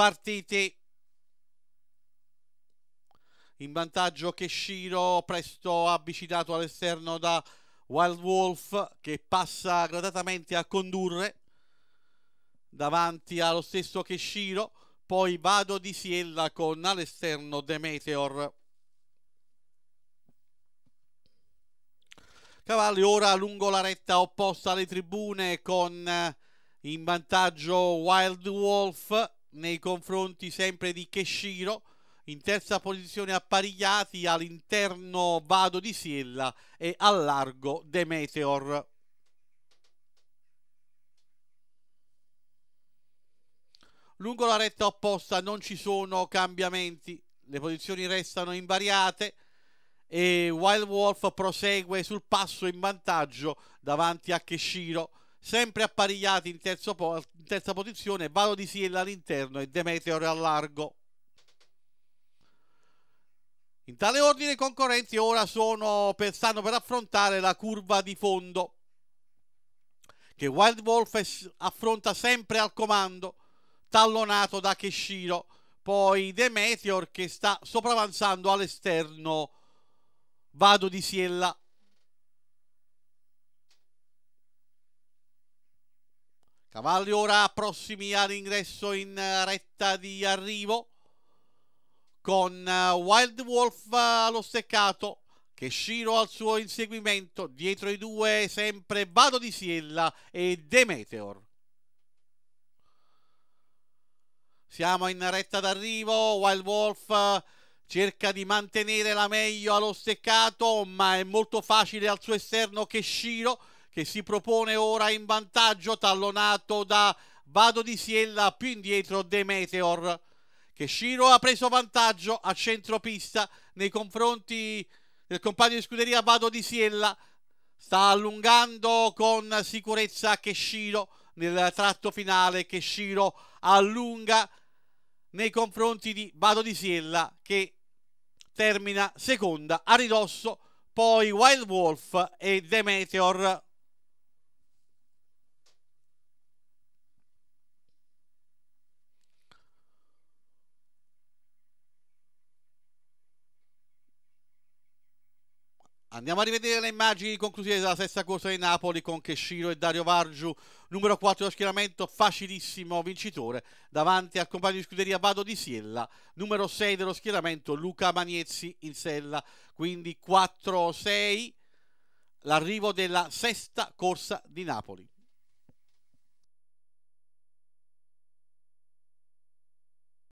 partite in vantaggio Keshiro presto avvicinato all'esterno da Wild Wolf che passa gradatamente a condurre davanti allo stesso Keshiro poi Vado di Siella con all'esterno The Meteor Cavalli ora lungo la retta opposta alle tribune con eh, in vantaggio Wild Wolf nei confronti sempre di Keshiro in terza posizione apparigliati all'interno Vado di Siella e al largo De Meteor. Lungo la retta opposta non ci sono cambiamenti, le posizioni restano invariate e Wild Wolf prosegue sul passo in vantaggio davanti a Keshiro sempre apparigliati in, po- in terza posizione Valo di Siella all'interno e Demeteor al largo. In tale ordine i concorrenti ora sono per, stanno per affrontare la curva di fondo che Wild Wolf affronta sempre al comando, tallonato da Keshiro, poi Demeteor che sta sopravanzando all'esterno Vado di Siella Cavalli ora prossimi all'ingresso in eh, retta di arrivo con eh, Wild Wolf eh, allo steccato, Keshiro al suo inseguimento, dietro i due sempre Vado di Siella e Demeteor. Siamo in retta d'arrivo, Wild Wolf cerca di mantenere la meglio allo steccato, ma è molto facile al suo esterno Keshiro che si propone ora in vantaggio tallonato da Vado di Siella più indietro De Meteor. Che Shiro ha preso vantaggio a centropista nei confronti del compagno di scuderia Vado di Siella. Sta allungando con sicurezza Che Shiro nel tratto finale. Che Shiro allunga nei confronti di Vado di Siella che termina seconda a ridosso poi Wild Wolf e The Meteor Andiamo a rivedere le immagini conclusive della sesta corsa di Napoli con Cheshiro e Dario Vargiu, numero 4 dello schieramento, facilissimo vincitore, davanti al compagno di scuderia Vado di Siella, numero 6 dello schieramento Luca Magnezzi in sella, quindi 4-6 l'arrivo della sesta corsa di Napoli.